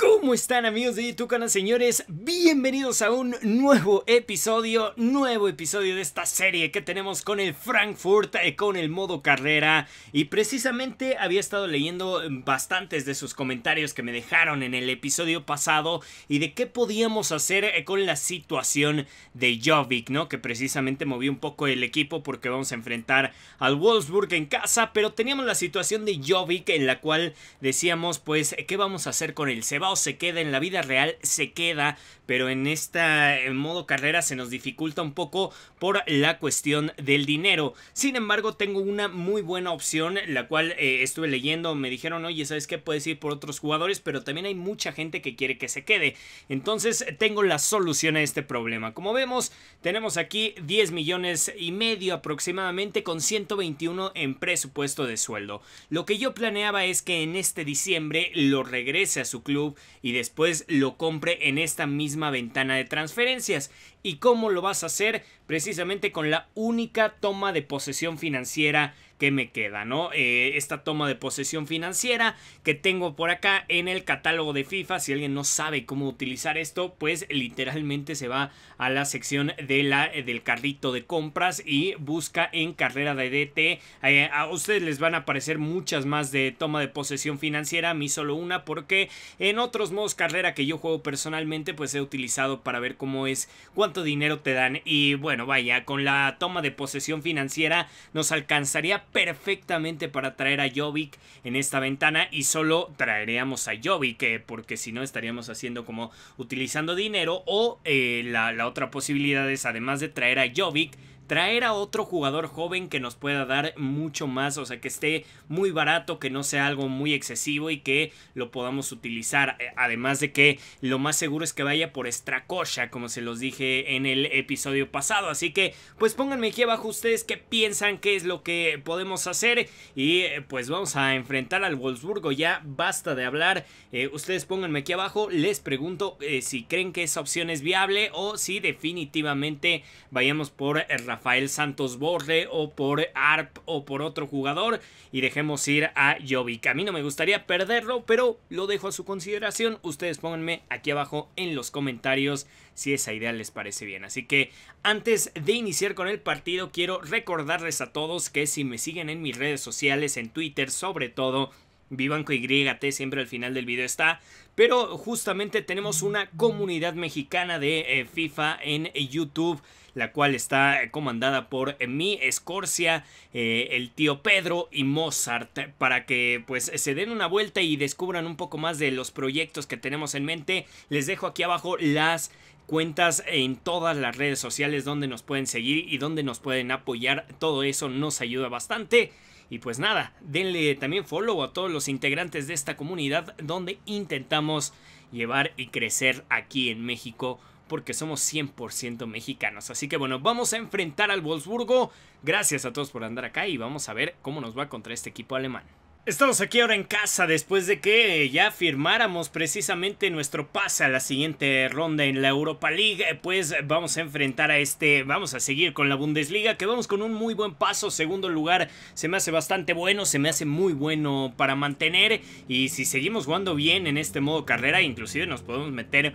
¿Cómo están amigos de YouTube canal señores? Bienvenidos a un nuevo episodio, nuevo episodio de esta serie que tenemos con el Frankfurt, eh, con el modo carrera y precisamente había estado leyendo em, bastantes de sus comentarios que me dejaron en el episodio pasado y de qué podíamos hacer eh, con la situación de Jovic, ¿no? Que precisamente movió un poco el equipo porque vamos a enfrentar al Wolfsburg en casa, pero teníamos la situación de Jovic en la cual decíamos pues, ¿qué vamos a hacer con el Seba? se queda, en la vida real se queda, pero en este en modo carrera se nos dificulta un poco por la cuestión del dinero. Sin embargo, tengo una muy buena opción, la cual eh, estuve leyendo, me dijeron, oye, ¿sabes qué? Puedes ir por otros jugadores, pero también hay mucha gente que quiere que se quede. Entonces, tengo la solución a este problema. Como vemos, tenemos aquí 10 millones y medio aproximadamente con 121 en presupuesto de sueldo. Lo que yo planeaba es que en este diciembre lo regrese a su club, y después lo compre en esta misma ventana de transferencias. ¿Y cómo lo vas a hacer? Precisamente con la única toma de posesión financiera que me queda, ¿no? Eh, esta toma de posesión financiera que tengo por acá en el catálogo de FIFA, si alguien no sabe cómo utilizar esto, pues literalmente se va a la sección de la, eh, del carrito de compras y busca en carrera de DT. Eh, a ustedes les van a aparecer muchas más de toma de posesión financiera, a mí solo una porque en otros modos carrera que yo juego personalmente pues he utilizado para ver cómo es, cuánto dinero te dan y bueno, vaya, con la toma de posesión financiera nos alcanzaría perfectamente para traer a Jovic en esta ventana y solo traeríamos a Jovic, eh, porque si no estaríamos haciendo como utilizando dinero o eh, la, la otra posibilidad es además de traer a Jovic, traer a otro jugador joven que nos pueda dar mucho más, o sea, que esté muy barato, que no sea algo muy excesivo y que lo podamos utilizar. Eh, además de que lo más seguro es que vaya por Stracocha, como se los dije en el episodio pasado. Así que, pues pónganme aquí abajo ustedes qué piensan, qué es lo que podemos hacer y eh, pues vamos a enfrentar al Wolfsburgo. Ya basta de hablar, eh, ustedes pónganme aquí abajo, les pregunto si creen que esa opción es viable o si definitivamente vayamos por Rafael. Rafael Santos Borre o por ARP o por otro jugador y dejemos ir a Jovic. A mí no me gustaría perderlo, pero lo dejo a su consideración. Ustedes pónganme aquí abajo en los comentarios si esa idea les parece bien. Así que antes de iniciar con el partido, quiero recordarles a todos que si me siguen en mis redes sociales, en Twitter sobre todo, Vivanco YT siempre al final del video está. Pero justamente tenemos una comunidad mexicana de eh, FIFA en YouTube, la cual está comandada por eh, mi Escorcia, eh, el tío Pedro y Mozart, para que pues se den una vuelta y descubran un poco más de los proyectos que tenemos en mente. Les dejo aquí abajo las cuentas en todas las redes sociales donde nos pueden seguir y donde nos pueden apoyar. Todo eso nos ayuda bastante. Y pues nada, denle también follow a todos los integrantes de esta comunidad donde intentamos llevar y crecer aquí en México porque somos 100% mexicanos. Así que bueno, vamos a enfrentar al Wolfsburgo. Gracias a todos por andar acá y vamos a ver cómo nos va contra este equipo alemán. Estamos aquí ahora en casa después de que eh, ya firmáramos precisamente nuestro pase a la siguiente ronda en la Europa League. Eh, pues eh, vamos a enfrentar a este, vamos a seguir con la Bundesliga que vamos con un muy buen paso. Segundo lugar se me hace bastante bueno, se me hace muy bueno para mantener. Y si seguimos jugando bien en este modo carrera, inclusive nos podemos meter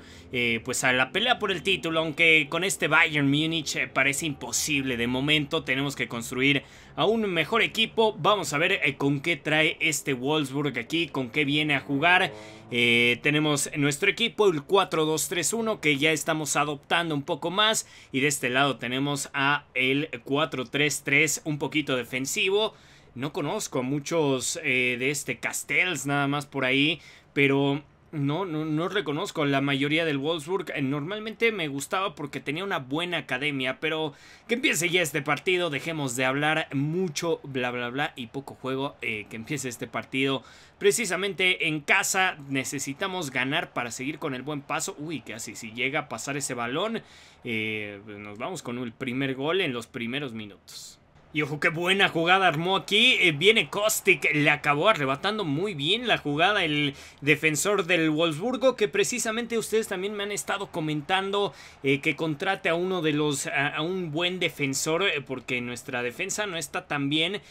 pues a la pelea por el título. Aunque con este Bayern Múnich parece imposible de momento, tenemos que construir a un mejor equipo. Vamos a ver eh, con qué trae este Wolfsburg aquí, con qué viene a jugar. Eh, tenemos nuestro equipo, el 4-2-3-1, que ya estamos adoptando un poco más. Y de este lado tenemos a el 4-3-3, un poquito defensivo. No conozco a muchos eh, de este Castells, nada más por ahí. Pero no, no, no reconozco la mayoría del Wolfsburg. Eh, normalmente me gustaba porque tenía una buena academia, pero que empiece ya este partido, dejemos de hablar mucho, bla, bla, bla, y poco juego. Eh, que empiece este partido precisamente en casa. Necesitamos ganar para seguir con el buen paso. Uy, casi si llega a pasar ese balón, eh, pues nos vamos con el primer gol en los primeros minutos. Y ojo, qué buena jugada armó aquí. Eh, viene Kostic, le acabó arrebatando muy bien la jugada el defensor del Wolfsburgo, que precisamente ustedes también me han estado comentando eh, que contrate a uno de los, a, un buen defensor, eh, porque nuestra defensa no está tan bien,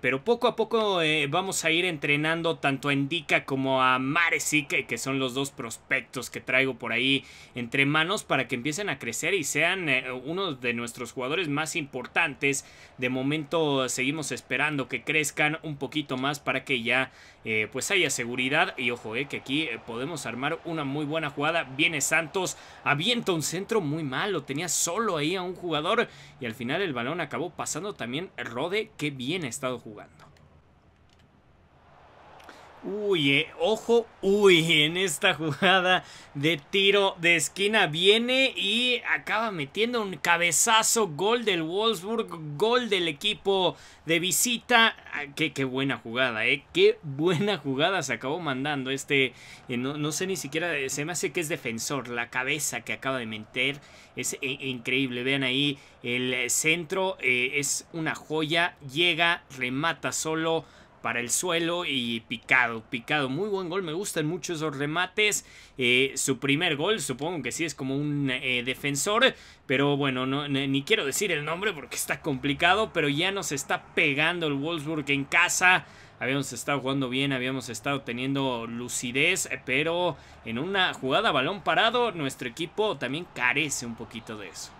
pero poco a poco vamos a ir entrenando tanto a Indica como a Maresic, que son los dos prospectos que traigo por ahí entre manos, para que empiecen a crecer y sean uno de nuestros jugadores más importantes de momento seguimos esperando que crezcan un poquito más para que ya eh, pues haya seguridad. Y ojo, eh, que aquí eh, podemos armar una muy buena jugada. Viene Santos, avienta un centro muy malo. Tenía solo ahí a un jugador y al final el balón acabó pasando también Rode. que bien ha estado jugando. Uy, eh, ojo, uy, en esta jugada de tiro de esquina viene y acaba metiendo un cabezazo, gol del Wolfsburg, gol del equipo de visita. Ah, qué, buena jugada, eh, qué buena jugada se acabó mandando este, eh, no, sé ni siquiera, eh, se me hace que es defensor, la cabeza que acaba de meter es increíble, vean ahí el centro, es una joya, llega, remata solo para el suelo y picado, picado. Muy buen gol, me gustan mucho esos remates. Eh, su primer gol, supongo que sí es como un eh, defensor, pero bueno, no, ni quiero decir el nombre porque está complicado, pero ya nos está pegando el Wolfsburg en casa. Habíamos estado jugando bien, habíamos estado teniendo lucidez, pero en una jugada balón parado, nuestro equipo también carece un poquito de eso.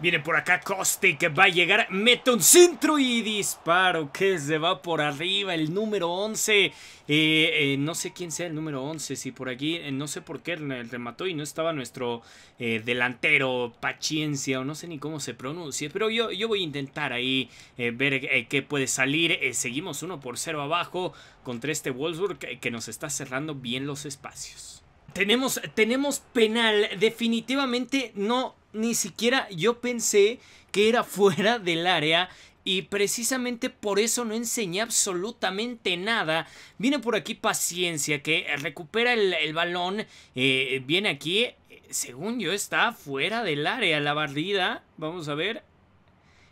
Viene por acá que va a llegar, mete un centro y disparo que se va por arriba, el número 11, eh, eh, no sé quién sea el número 11, si por aquí, eh, no sé por qué remató y no estaba nuestro delantero, paciencia o no sé ni cómo se pronuncia, pero yo, yo voy a intentar ahí ver qué puede salir, seguimos 1 por 0 abajo contra este Wolfsburg que nos está cerrando bien los espacios. Tenemos, tenemos penal. Definitivamente no, ni siquiera yo pensé que era fuera del área. Y precisamente por eso no enseñé absolutamente nada. Viene por aquí paciencia que recupera el, balón. Eh, viene aquí, eh, según yo, está fuera del área la barrida. Vamos a ver.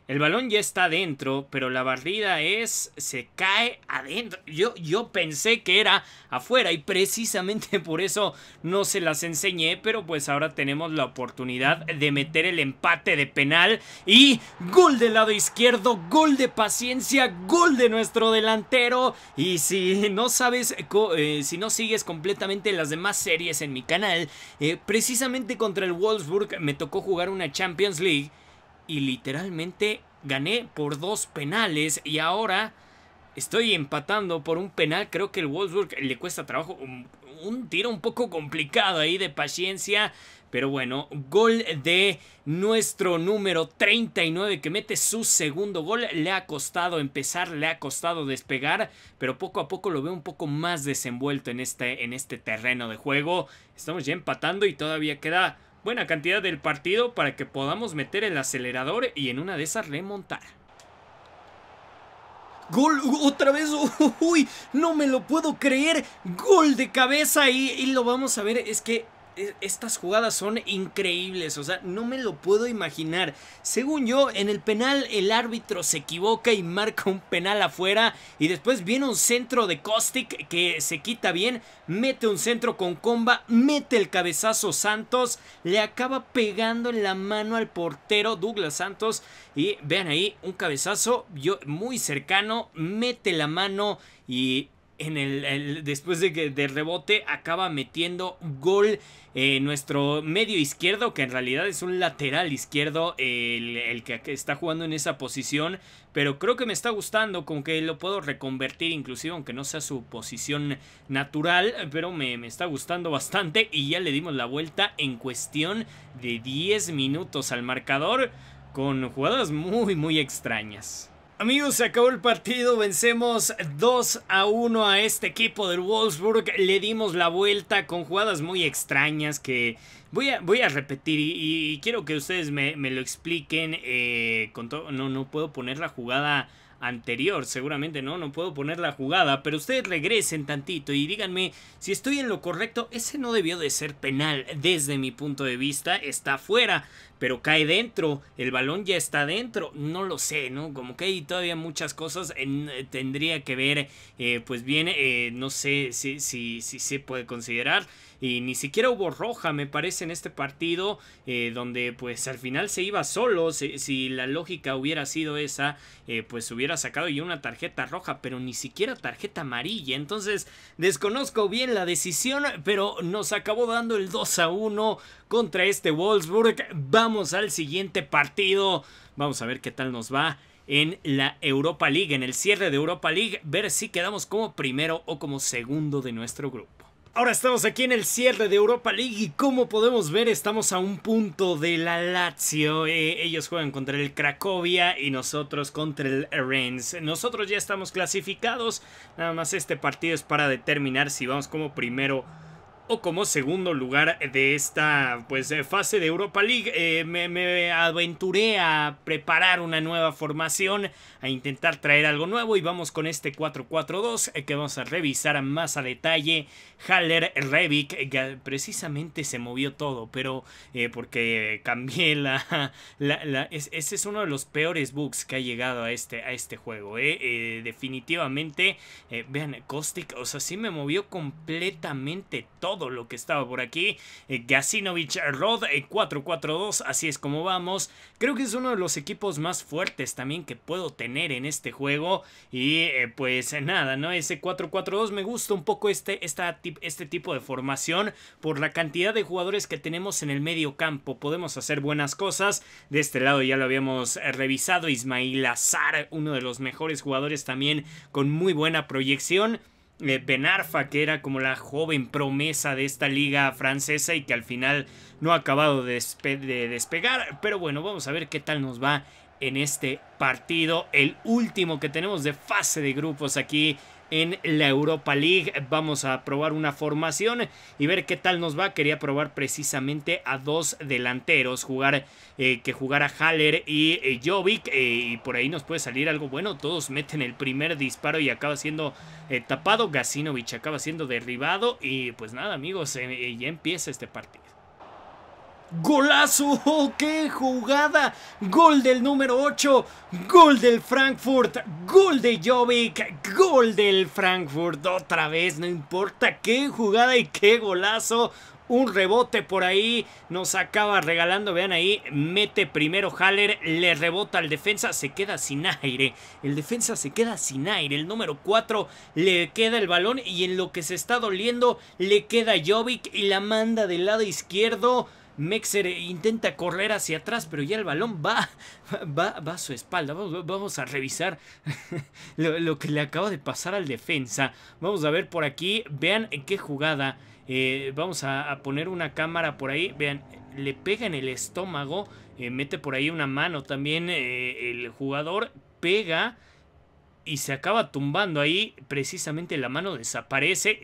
El balón ya está adentro, pero la barrida es. se cae adentro. Yo, yo pensé que era afuera y precisamente por eso no se las enseñé, pero pues ahora tenemos la oportunidad de meter el empate de penal y gol del lado izquierdo, gol de paciencia, gol de nuestro delantero. Y si no sabes, eh, si no sigues completamente las demás series en mi canal, eh, precisamente contra el Wolfsburg me tocó jugar una Champions League y literalmente gané por dos penales y ahora estoy empatando por un penal. Creo que el Wolfsburg le cuesta trabajo. Un, tiro un poco complicado ahí de paciencia. Pero bueno, gol de nuestro número 39 que mete su segundo gol. Le ha costado empezar, le ha costado despegar, pero poco a poco lo veo un poco más desenvuelto en este, en este terreno de juego. Estamos ya empatando y todavía queda buena cantidad del partido para que podamos meter el acelerador y en una de esas remontar. Gol, otra vez, uy, no me lo puedo creer, gol de cabeza y, y lo vamos a ver, es que estas jugadas son increíbles, o sea, no me lo puedo imaginar. Según yo, en el penal el árbitro se equivoca y marca un penal afuera y después viene un centro de Kostic que se quita bien, mete un centro con comba, mete el cabezazo Santos, le acaba pegando en la mano al portero Douglas Santos y vean ahí un cabezazo muy cercano, mete la mano y en el, después de, que de, rebote acaba metiendo gol eh, nuestro medio izquierdo que en realidad es un lateral izquierdo el, que está jugando en esa posición pero creo que me está gustando con que lo puedo reconvertir inclusive aunque no sea su posición natural pero me, me está gustando bastante y ya le dimos la vuelta en cuestión de 10 minutos al marcador con jugadas muy muy extrañas Amigos, se acabó el partido, vencemos 2 a 1 a este equipo del Wolfsburg, le dimos la vuelta con jugadas muy extrañas que voy a, voy a repetir y, quiero que ustedes me, lo expliquen, eh, no, no puedo poner la jugada anterior, seguramente no, no puedo poner la jugada, pero ustedes regresen tantito y díganme si estoy en lo correcto, ese no debió de ser penal desde mi punto de vista, está fuera, pero cae dentro, el balón ya está dentro, no lo sé, ¿no? Como que hay todavía muchas cosas, eh, tendría que ver, eh, pues bien, eh, no sé si, se puede considerar, y ni siquiera hubo roja, me parece, en este partido, donde pues al final se iba solo, si, si la lógica hubiera sido esa, pues hubiera sacado ya una tarjeta roja, pero ni siquiera tarjeta amarilla, entonces desconozco bien la decisión, pero nos acabó dando el 2 a 1, contra este Wolfsburg. Vamos al siguiente partido. Vamos a ver qué tal nos va en la Europa League, en el cierre de Europa League, ver si quedamos como primero o como segundo de nuestro grupo. Ahora estamos aquí en el cierre de Europa League y como podemos ver estamos a un punto de la Lazio. Eh, ellos juegan contra el Cracovia y nosotros contra el Rennes. Nosotros ya estamos clasificados, nada más este partido es para determinar si vamos como primero o o como segundo lugar de esta pues, eh, fase de Europa League. Eh, me, aventuré a preparar una nueva formación, a intentar traer algo nuevo y vamos con este 4-4-2 eh, que vamos a revisar más a detalle. Haller, Revic, que precisamente se movió todo, pero porque cambié la... es, ese es uno de los peores bugs que ha llegado a este, a este juego. definitivamente, vean, Caustic. o sea, sí me movió completamente todo todo lo que estaba por aquí. Eh, Gasinovich Rod, 4-4-2, eh, así es como vamos. Creo que es uno de los equipos más fuertes también que puedo tener en este juego. Y eh, pues nada, ¿no? Ese 4-4-2 me gusta un poco este, esta, este tipo de formación por la cantidad de jugadores que tenemos en el medio campo. Podemos hacer buenas cosas. De este lado ya lo habíamos eh, revisado. Ismail Azar, uno de los mejores jugadores también con muy buena proyección. Eh, Benarfa que era como la joven promesa de esta liga francesa y que al final no ha acabado de despegar. Pero bueno, vamos a ver qué tal nos va en este partido, el último que tenemos de fase de grupos aquí en la Europa League. Vamos a probar una formación y ver qué tal nos va. Quería probar precisamente a dos delanteros, jugar eh, que jugara Haller y eh, Jovic. Eh, y por ahí nos puede salir algo bueno. Todos meten el primer disparo y acaba siendo tapado. Gasinovic, acaba siendo derribado. Y pues nada, amigos, ya empieza este partido. Golazo, qué jugada, gol del número 8, gol del Frankfurt, gol de Jovic, gol del Frankfurt otra vez, no importa qué jugada y qué golazo, un rebote por ahí, nos acaba regalando, vean ahí, mete primero Haller, le rebota al defensa, se queda sin aire, el defensa se queda sin aire, el número 4 le queda el balón y en lo que se está doliendo le queda Jovic y la manda del lado izquierdo. Mexer intenta correr hacia atrás, pero ya el balón va, va, va a su espalda. Vamos, a revisar lo, que le acaba de pasar al defensa. Vamos a ver por aquí, vean qué jugada. Eh, vamos a, poner una cámara por ahí, vean, le pega en el estómago, eh, mete por ahí una mano también eh, el jugador, pega y se acaba tumbando ahí. Precisamente la mano desaparece,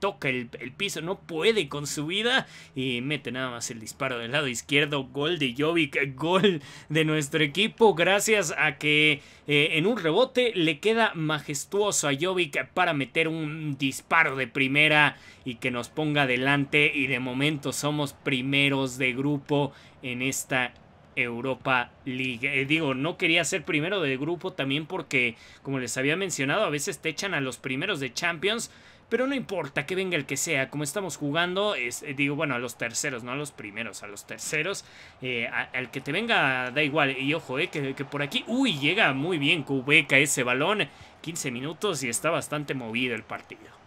toca el, piso, no puede con su vida y mete nada más el disparo del lado izquierdo. Gol de Jovic, gol de nuestro equipo, gracias a que eh, en un rebote le queda majestuoso a Jovic para meter un disparo de primera y que nos ponga adelante. Y de momento somos primeros de grupo en esta Europa League. Eh, digo, no quería ser primero de grupo también porque, como les había mencionado, a veces te echan a los primeros de Champions. Pero no importa que venga el que sea, como estamos jugando, es, eh, digo, bueno, a los terceros, no a los primeros, a los terceros, eh, al que te venga da igual. Y ojo, eh, que, que por aquí, uy, llega muy bien Cubeca ese balón, 15 minutos y está bastante movido el partido.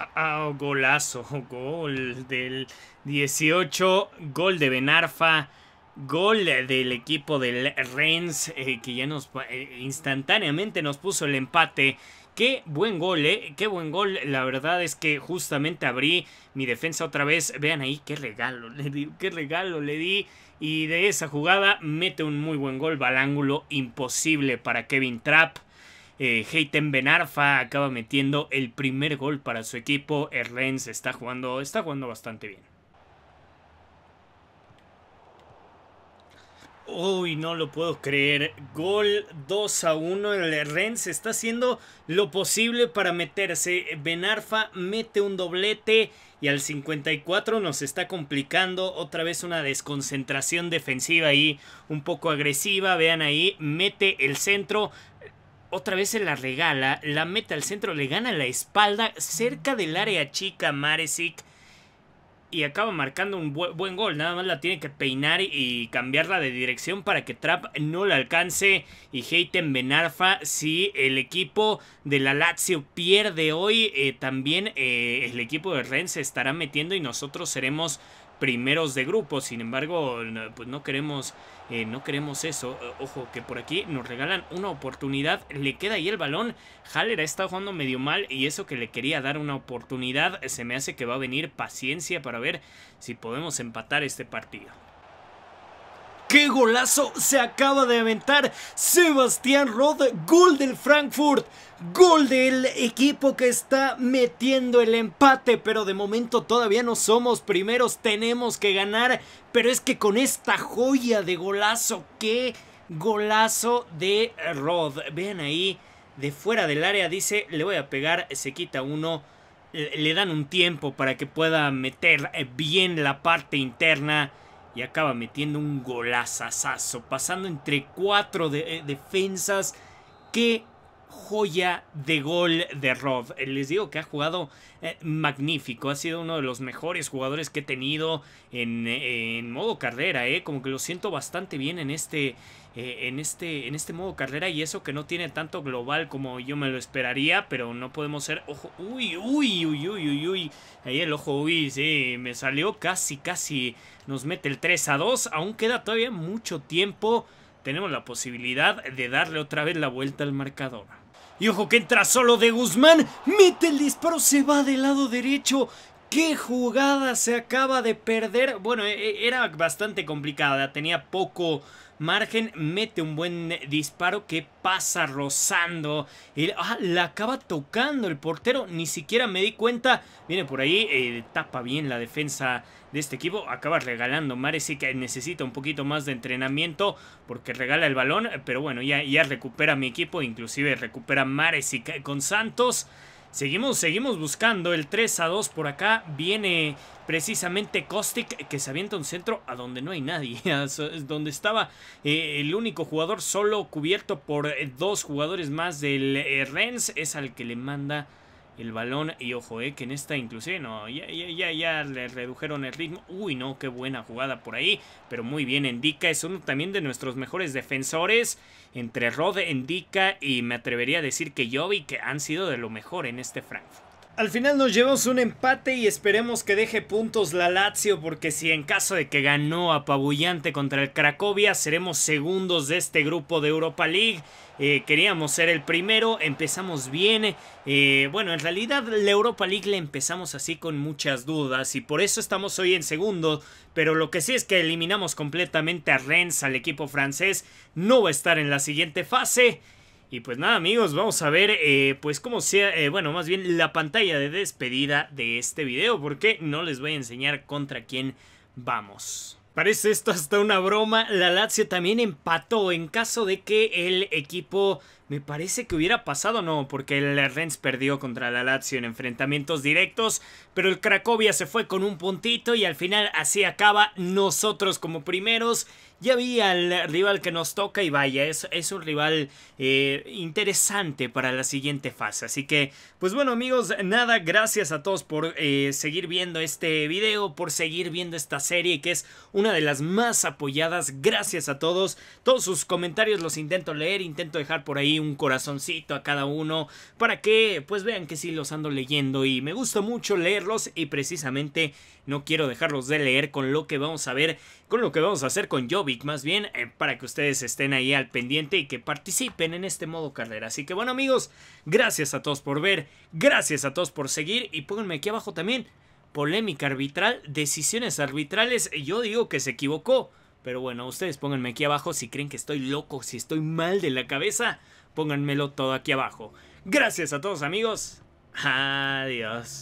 Ah, ah oh, golazo, gol del 18, gol de Benarfa, gol del equipo del Rennes eh, que ya nos eh, instantáneamente nos puso el empate. Qué buen gol, eh, qué buen gol. La verdad es que justamente abrí mi defensa otra vez. Vean ahí qué regalo le di, qué regalo le di. Y de esa jugada mete un muy buen gol, balángulo imposible para Kevin Trapp. Eh, Benarfa acaba metiendo el primer gol para su equipo. El está jugando, está jugando bastante bien. Uy, no lo puedo creer. Gol 2 a 1. El se está haciendo lo posible para meterse. Benarfa mete un doblete y al 54 nos está complicando. Otra vez una desconcentración defensiva ahí, un poco agresiva. Vean ahí, mete el centro. Otra vez se la regala, la mete al centro, le gana la espalda cerca del área chica Maresic y acaba marcando un buen gol. Nada más la tiene que peinar y cambiarla de dirección para que Trap no la alcance. Y Heiten Benarfa, si el equipo de la Lazio pierde hoy, eh, también eh, el equipo de Ren se estará metiendo y nosotros seremos primeros de grupo. Sin embargo, pues no queremos, eh, no queremos eso. Ojo, que por aquí nos regalan una oportunidad. Le queda ahí el balón. Haller estado jugando medio mal y eso que le quería dar una oportunidad. Se me hace que va a venir paciencia para ver si podemos empatar este partido. ¡Qué golazo se acaba de aventar Sebastián Rod! Gol del Frankfurt. Gol del equipo que está metiendo el empate, pero de momento todavía no somos primeros, tenemos que ganar, pero es que con esta joya de golazo, qué golazo de Rod. Vean ahí, de fuera del área dice, le voy a pegar, se quita uno, le dan un tiempo para que pueda meter bien la parte interna y acaba metiendo un golazazazo, pasando entre cuatro eh, defensas. que joya de gol de Rob. Eh, les digo que ha jugado eh, magnífico, ha sido uno de los mejores jugadores que he tenido en, eh, modo carrera, eh. como que lo siento bastante bien en este, en, este, en este modo carrera y eso que no tiene tanto global como yo me lo esperaría, pero no podemos ser, ojo, uy, uy, uy, uy, uy, uy, ahí el ojo, uy, sí, me salió casi, casi, nos mete el 3 a 2, aún queda todavía mucho tiempo. Tenemos la posibilidad de darle otra vez la vuelta al marcador. Y ojo que entra solo de Guzmán. Mete el disparo, se va del lado derecho. ¿Qué jugada se acaba de perder? Bueno, e, e, era bastante complicada, tenía poco margen, mete un buen disparo que pasa rozando. ah, la acaba tocando el portero, ni siquiera me di cuenta. Viene por ahí, eh, tapa bien la defensa de este equipo acaba regalando. Mares que necesita un poquito más de entrenamiento porque regala el balón, pero bueno, ya, ya recupera mi equipo, inclusive recupera Mares con Santos. Seguimos, seguimos buscando el 3 a 2 por acá. Viene precisamente Kostic que se avienta un centro a donde no hay nadie. es donde estaba eh, el único jugador solo cubierto por dos jugadores más del eh, Rennes. Es al que le manda el balón. Y ojo, eh, que en esta inclusive no, ya, ya, ya, ya le redujeron el ritmo. Uy, no, qué buena jugada por ahí. Pero muy bien, Endica es uno también de nuestros mejores defensores. Entre Rod, Endica y me atrevería a decir que Jovi, que han sido de lo mejor en este Frankfurt. Al final nos llevamos un empate y esperemos que deje puntos la Lazio porque si en caso de que ganó apabullante contra el Cracovia seremos segundos de este grupo de Europa League. Eh, queríamos ser el primero, empezamos bien. Eh, bueno, en realidad la Europa League la empezamos así con muchas dudas y por eso estamos hoy en segundo. Pero lo que sí es que eliminamos completamente a Rennes, al equipo francés. No va a estar en la siguiente fase. Y pues nada amigos, vamos a ver eh, pues cómo sea, eh, bueno más bien la pantalla de despedida de este video porque no les voy a enseñar contra quién vamos. Parece esto hasta una broma, la Lazio también empató en caso de que el equipo me parece que hubiera pasado, no, porque el Renz perdió contra la Lazio en enfrentamientos directos, pero el Cracovia se fue con un puntito y al final así acaba nosotros como primeros. Ya vi al rival que nos toca y vaya, es, es un rival eh, interesante para la siguiente fase. Así que, pues bueno amigos, nada, gracias a todos por eh, seguir viendo este video, por seguir viendo esta serie que es una de las más apoyadas. Gracias a todos, todos sus comentarios los intento leer, intento dejar por ahí un corazoncito a cada uno para que pues vean que sí los ando leyendo y me gusta mucho leerlos y precisamente no quiero dejarlos de leer con lo que vamos a ver, con lo que vamos a hacer con Jovic más bien, eh, para que ustedes estén ahí al pendiente y que participen en este modo carrera. Así que bueno amigos, gracias a todos por ver, gracias a todos por seguir y pónganme aquí abajo también polémica arbitral, decisiones arbitrales, yo digo que se equivocó. Pero bueno, ustedes pónganme aquí abajo si creen que estoy loco, si estoy mal de la cabeza pónganmelo todo aquí abajo. Gracias a todos amigos. Adiós.